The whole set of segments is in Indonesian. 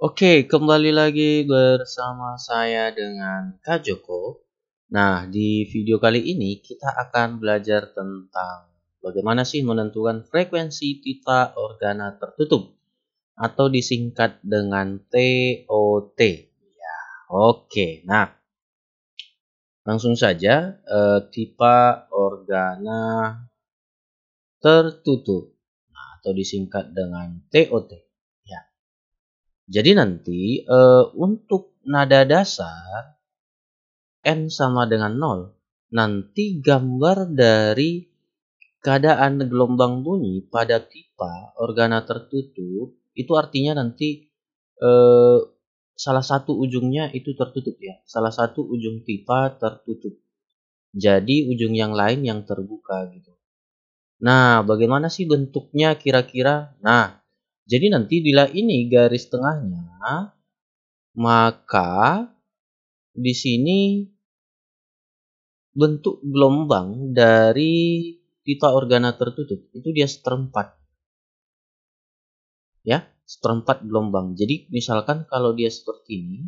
Oke, kembali lagi bersama saya dengan Kak Joko. Nah, di video kali ini kita akan belajar tentang bagaimana sih menentukan frekuensi tita organa tertutup atau disingkat dengan TOT. Ya, oke. Nah, Langsung saja eh, pipa organa tertutup nah, atau disingkat dengan TOT. Ya. Jadi nanti e, untuk nada dasar n sama dengan 0, nanti gambar dari keadaan gelombang bunyi pada tipe organa tertutup itu artinya nanti e, salah satu ujungnya itu tertutup ya. Salah satu ujung pipa tertutup. Jadi ujung yang lain yang terbuka gitu. Nah, bagaimana sih bentuknya kira-kira? Nah, jadi nanti bila ini garis tengahnya, maka di sini bentuk gelombang dari pipa organa tertutup itu dia seperempat. Ya, seperempat gelombang. Jadi misalkan kalau dia seperti ini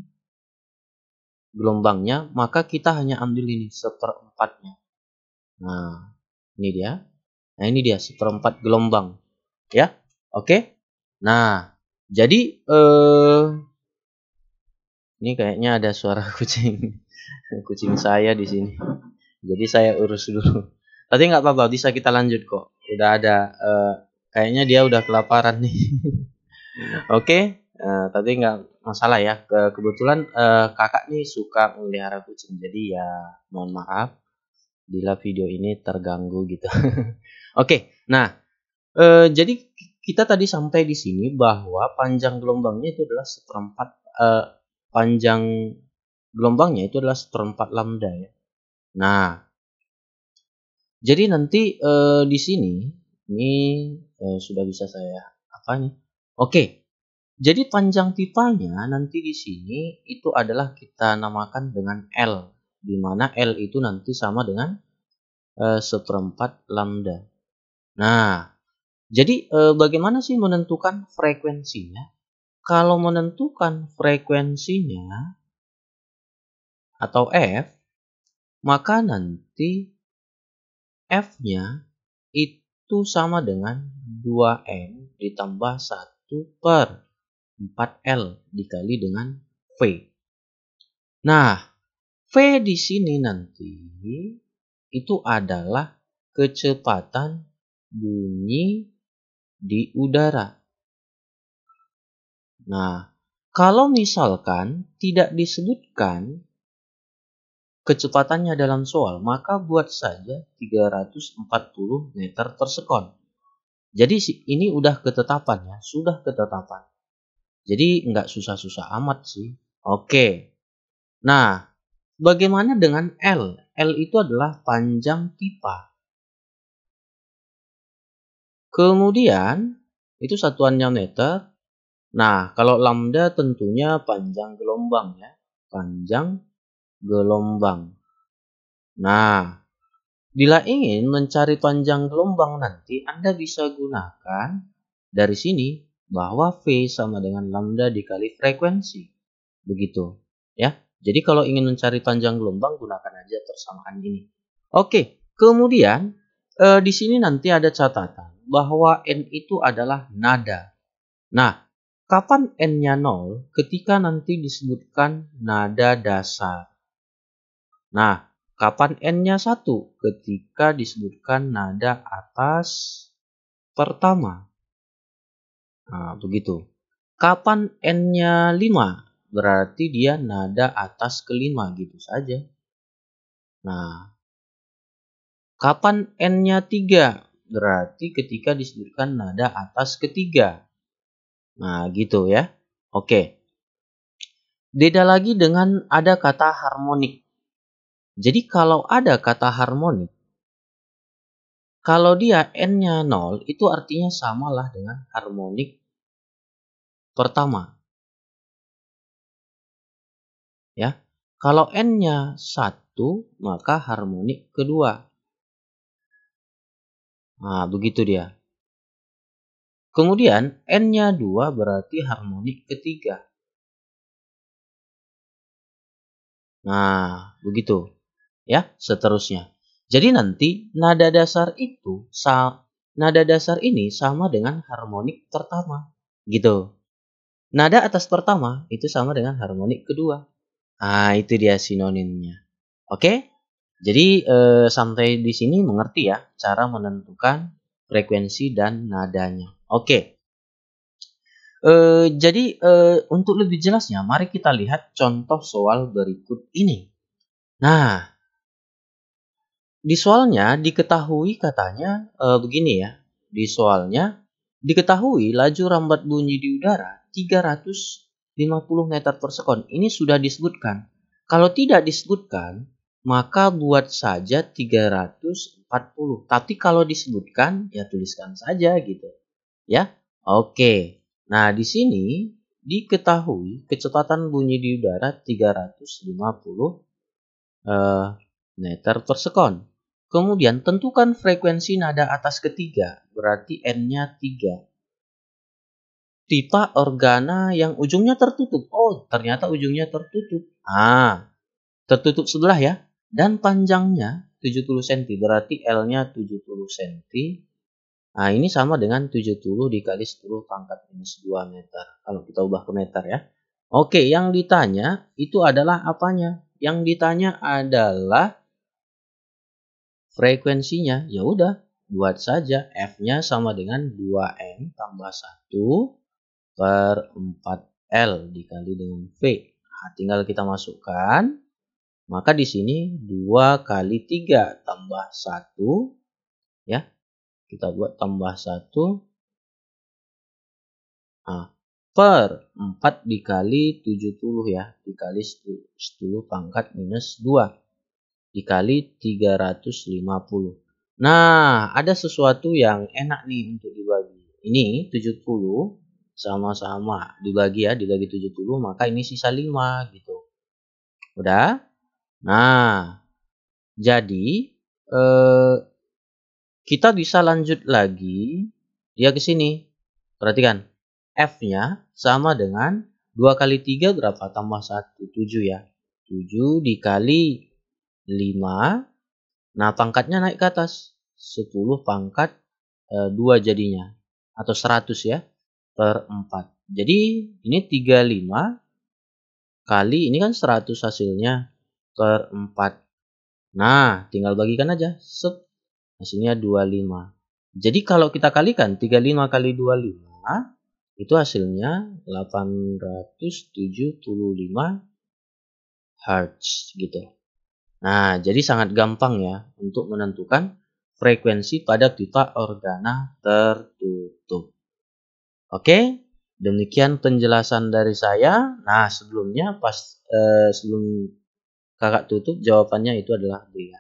gelombangnya, maka kita hanya ambil ini seperempatnya. Nah, ini dia. Nah, ini dia seperempat gelombang. Ya. Oke. Okay? Nah, jadi eh ini kayaknya ada suara kucing kucing saya di sini. Jadi saya urus dulu. Tapi nggak apa-apa, bisa kita lanjut kok. Udah ada eh, kayaknya dia udah kelaparan nih. Iya. Oke, okay. uh, eh, tadi nggak masalah ya. Ke kebetulan uh, kakak nih suka melihara kucing, jadi ya mohon maaf bila video ini terganggu gitu. Oke, okay. nah uh, jadi kita tadi sampai di sini bahwa panjang gelombangnya itu adalah seperempat uh, panjang gelombangnya itu adalah seperempat lambda ya. Nah, jadi nanti uh, di sini ini uh, sudah bisa saya apa nih? Oke. Jadi panjang pipanya nanti di sini itu adalah kita namakan dengan L, di mana L itu nanti sama dengan eh, seperempat lambda. Nah, jadi e, bagaimana sih menentukan frekuensinya? Kalau menentukan frekuensinya atau F, maka nanti F-nya itu sama dengan 2N ditambah 1 per 4L dikali dengan V. Nah, V di sini nanti itu adalah kecepatan bunyi di udara. Nah, kalau misalkan tidak disebutkan kecepatannya dalam soal, maka buat saja 340 meter per sekon. Jadi ini udah ketetapan ya, sudah ketetapan. Jadi nggak susah-susah amat sih. Oke. Nah, bagaimana dengan L? L itu adalah panjang pipa. Kemudian, itu satuannya meter. Nah, kalau lambda tentunya panjang gelombang ya. Panjang gelombang. Nah, Bila ingin mencari panjang gelombang nanti, Anda bisa gunakan dari sini bahwa V sama dengan lambda dikali frekuensi. Begitu, ya. Jadi kalau ingin mencari panjang gelombang, gunakan aja persamaan ini. Oke, kemudian e, di sini nanti ada catatan bahwa N itu adalah nada. Nah, kapan N-nya 0? Ketika nanti disebutkan nada dasar. Nah, Kapan n-nya 1? Ketika disebutkan nada atas pertama. Nah, begitu. Kapan n-nya 5? Berarti dia nada atas kelima gitu saja. Nah, kapan n-nya 3? Berarti ketika disebutkan nada atas ketiga. Nah, gitu ya. Oke. Beda lagi dengan ada kata harmonik. Jadi kalau ada kata harmonik, kalau dia n-nya 0, itu artinya samalah dengan harmonik pertama. Ya. Kalau n-nya 1, maka harmonik kedua. Nah, begitu dia. Kemudian n-nya 2 berarti harmonik ketiga. Nah, begitu ya seterusnya. Jadi nanti nada dasar itu nada dasar ini sama dengan harmonik pertama gitu. Nada atas pertama itu sama dengan harmonik kedua. Ah itu dia sinonimnya. Oke? Jadi eh, sampai di sini mengerti ya cara menentukan frekuensi dan nadanya. Oke. Eh, jadi eh, untuk lebih jelasnya mari kita lihat contoh soal berikut ini. Nah, di soalnya diketahui katanya e, begini ya. Di soalnya diketahui laju rambat bunyi di udara 350 meter per sekon. Ini sudah disebutkan. Kalau tidak disebutkan, maka buat saja 340. Tapi kalau disebutkan, ya tuliskan saja gitu. Ya, oke. Nah, di sini diketahui kecepatan bunyi di udara 350 eh, meter per sekon. Kemudian tentukan frekuensi nada atas ketiga, berarti N-nya 3. Tipe organa yang ujungnya tertutup. Oh, ternyata ujungnya tertutup. Ah, tertutup sebelah ya. Dan panjangnya 70 cm, berarti L-nya 70 cm. Nah, ini sama dengan 70 dikali 10 pangkat minus 2 meter. Kalau kita ubah ke meter ya. Oke, yang ditanya itu adalah apanya? Yang ditanya adalah Frekuensinya ya udah buat saja F-nya sama dengan 2M tambah 1 per 4L dikali dengan V. Nah, tinggal kita masukkan. Maka di sini 2 kali 3 tambah 1. Ya, kita buat tambah 1. Nah, per 4 dikali 70 ya. Dikali 10 pangkat minus 2 dikali 350. Nah, ada sesuatu yang enak nih untuk dibagi. Ini 70 sama-sama dibagi ya, dibagi 70 maka ini sisa 5 gitu. Udah? Nah, jadi eh, kita bisa lanjut lagi dia ke sini. Perhatikan, F-nya sama dengan 2 kali 3 berapa? Tambah 1, 7 ya. 7 dikali 5. Nah, pangkatnya naik ke atas. 10 pangkat e, eh, 2 jadinya. Atau 100 ya. Per 4. Jadi, ini 35 kali ini kan 100 hasilnya per 4. Nah, tinggal bagikan aja. Sup. Hasilnya 25. Jadi, kalau kita kalikan 35 kali 25, itu hasilnya 875 hertz gitu. Nah, jadi sangat gampang ya untuk menentukan frekuensi pada pita organa tertutup. Oke, demikian penjelasan dari saya. Nah, sebelumnya pas eh, sebelum kakak tutup jawabannya itu adalah B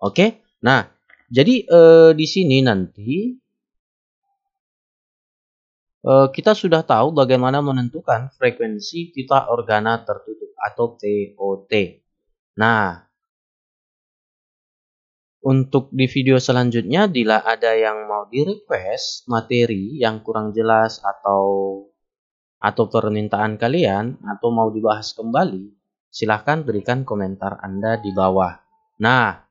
Oke. Nah, jadi eh, di sini nanti eh, kita sudah tahu bagaimana menentukan frekuensi pita organa tertutup atau TOT. Nah, untuk di video selanjutnya, bila ada yang mau di request materi yang kurang jelas atau atau permintaan kalian atau mau dibahas kembali, silahkan berikan komentar Anda di bawah. Nah,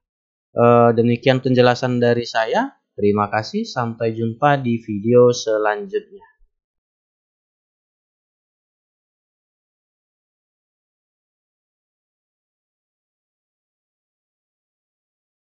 eh, demikian penjelasan dari saya. Terima kasih, sampai jumpa di video selanjutnya.